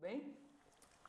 Bem?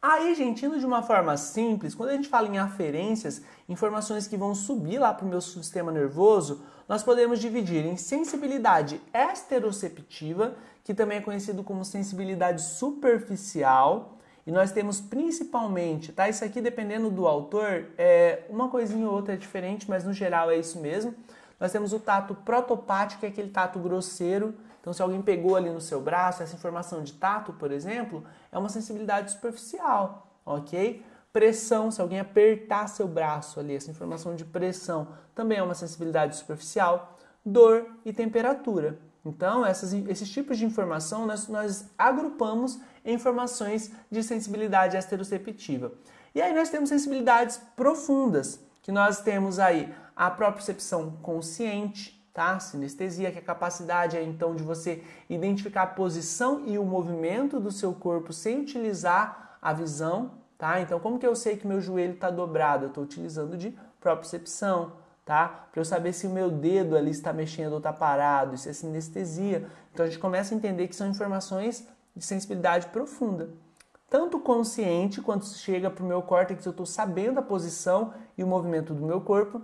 Aí, gente, indo de uma forma simples, quando a gente fala em aferências, informações que vão subir lá para o meu sistema nervoso, nós podemos dividir em sensibilidade esteroceptiva, que também é conhecido como sensibilidade superficial, e nós temos principalmente, tá? Isso aqui, dependendo do autor, é uma coisinha ou outra é diferente, mas no geral é isso mesmo. Nós temos o tato protopático, que é aquele tato grosseiro. Então, se alguém pegou ali no seu braço, essa informação de tato, por exemplo, é uma sensibilidade superficial, ok? Pressão, se alguém apertar seu braço ali, essa informação de pressão também é uma sensibilidade superficial. Dor e temperatura. Então, essas, esses tipos de informação nós, nós agrupamos em informações de sensibilidade esteroceptiva. E aí nós temos sensibilidades profundas que nós temos aí a propriocepção consciente, tá? Sinestesia, que é a capacidade aí, então de você identificar a posição e o movimento do seu corpo sem utilizar a visão, tá? Então, como que eu sei que meu joelho está dobrado? Eu estou utilizando de propriocepção, tá? Para eu saber se o meu dedo ali está mexendo ou está parado, isso é sinestesia. Então, a gente começa a entender que são informações de sensibilidade profunda tanto consciente quanto chega para o meu córtex, eu estou sabendo a posição e o movimento do meu corpo,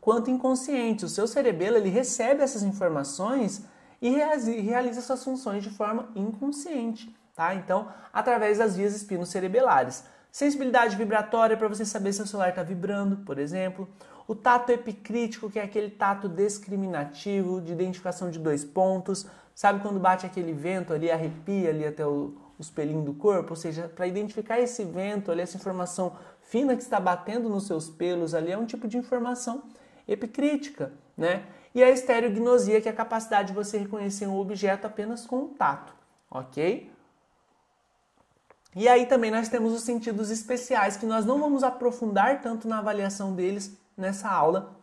quanto inconsciente. O seu cerebelo ele recebe essas informações e realiza suas funções de forma inconsciente, tá? Então, através das vias espino-cerebelares. Sensibilidade vibratória para você saber se o celular está vibrando, por exemplo. O tato epicrítico, que é aquele tato discriminativo de identificação de dois pontos. Sabe quando bate aquele vento ali, arrepia ali até o, os pelinhos do corpo, ou seja, para identificar esse vento, ali, essa informação fina que está batendo nos seus pelos, ali é um tipo de informação epicrítica, né? E a estereognosia, que é a capacidade de você reconhecer um objeto apenas com o tato, ok? E aí também nós temos os sentidos especiais, que nós não vamos aprofundar tanto na avaliação deles nessa aula,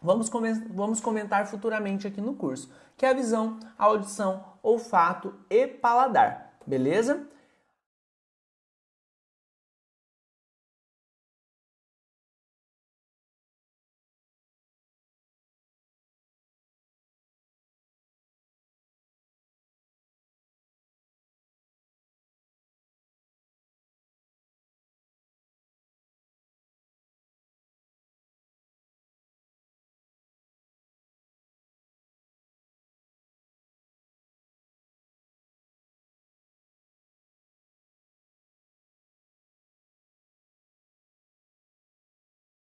vamos, vamos comentar futuramente aqui no curso, que é a visão, a audição, olfato e paladar beleza?